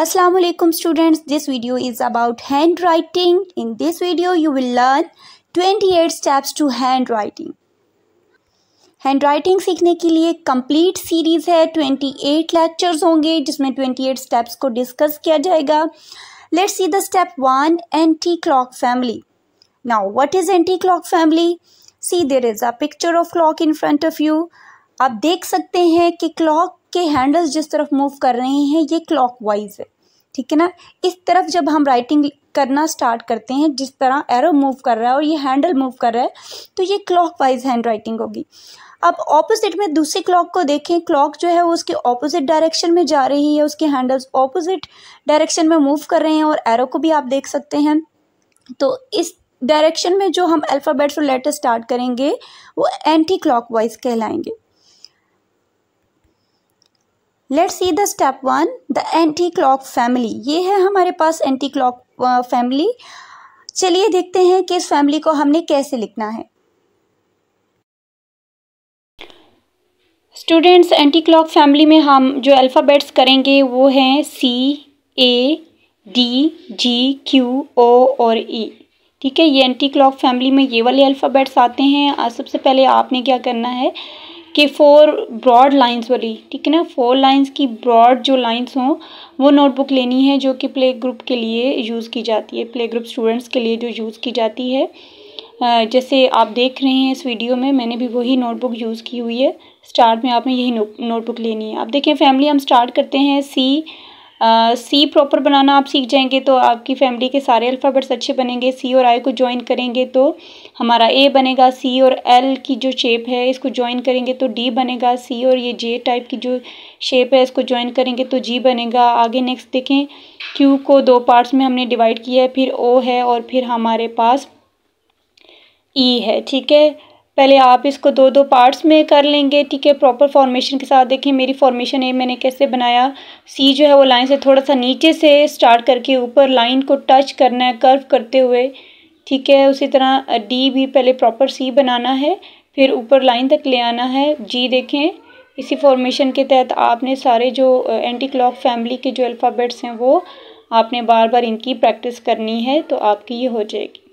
Assalamualaikum students this video is about handwriting in this video you will learn 28 steps to handwriting handwriting सीखने के लिए complete series है 28 lectures होंगे जिसमें 28 steps को डिस्कस किया जाएगा let's see the step one anti clock family now what is anti clock family see there is a picture of clock in front of you आप देख सकते हैं कि क्लॉक के हैंडल्स जिस तरफ मूव कर रहे हैं ये क्लॉक वाइज है ठीक है ना इस तरफ जब हम राइटिंग करना स्टार्ट करते हैं जिस तरह एरो मूव कर रहा है और ये हैंडल मूव कर रहा है तो ये क्लॉक वाइज हैंड राइटिंग होगी अब ऑपोजिट में दूसरी क्लॉक को देखें क्लॉक जो है वो उसके ऑपोजिट डायरेक्शन में जा रही है उसके हैंडल्स ऑपोजिट डायरेक्शन में मूव कर रहे हैं और एरो को भी आप देख सकते हैं तो इस डायरेक्शन में जो हम अल्फ़ाबेट्स और लेटर स्टार्ट करेंगे वो एंटी क्लॉक वाइज कहलाएंगे let see the step one the anti clock family ये है हमारे पास एंटी क्लॉक फैमिली चलिए देखते हैं कि इस फैमिली को हमने कैसे लिखना है स्टूडेंट्स एंटी क्लॉक फैमिली में हम जो अल्फ़ाबेट्स करेंगे वो हैं सी A D G Q O और ई e. ठीक है ये एंटी क्लॉक फैमिली में ये वाले अल्फ़ाबेट्स आते हैं सबसे पहले आपने क्या करना है कि फोर ब्रॉड लाइंस वाली ठीक है ना फोर लाइंस की ब्रॉड जो लाइंस हों वो नोटबुक लेनी है जो कि प्ले ग्रुप के लिए यूज़ की जाती है प्ले ग्रुप स्टूडेंट्स के लिए जो यूज़ की जाती है जैसे आप देख रहे हैं इस वीडियो में मैंने भी वही नोटबुक यूज़ की हुई है स्टार्ट में आपने यही नोटबुक लेनी है आप देखें फैमिली हम स्टार्ट करते हैं सी सी प्रॉपर बनाना आप सीख जाएंगे तो आपकी फैमिली के सारे अल्फ़ाबेट्स अच्छे बनेंगे सी और आई को ज्वाइन करेंगे तो हमारा ए बनेगा सी और एल की जो शेप है इसको ज्वाइन करेंगे तो डी बनेगा सी और ये जे टाइप की जो शेप है इसको ज्वाइन करेंगे तो जी बनेगा आगे नेक्स्ट देखें क्यू को दो पार्ट्स में हमने डिवाइड किया है फिर ओ है और फिर हमारे पास ई e है ठीक है पहले आप इसको दो दो पार्ट्स में कर लेंगे ठीक है प्रॉपर फॉर्मेशन के साथ देखिए मेरी फॉर्मेशन ए मैंने कैसे बनाया सी जो है वो लाइन से थोड़ा सा नीचे से स्टार्ट करके ऊपर लाइन को टच करना है कर्व करते हुए ठीक है उसी तरह डी भी पहले प्रॉपर सी बनाना है फिर ऊपर लाइन तक ले आना है जी देखें इसी फॉर्मेशन के तहत आपने सारे जो एंटी क्लॉक फैमिली के जो अल्फ़ाबेट्स हैं वो आपने बार बार इनकी प्रैक्टिस करनी है तो आपकी ये हो जाएगी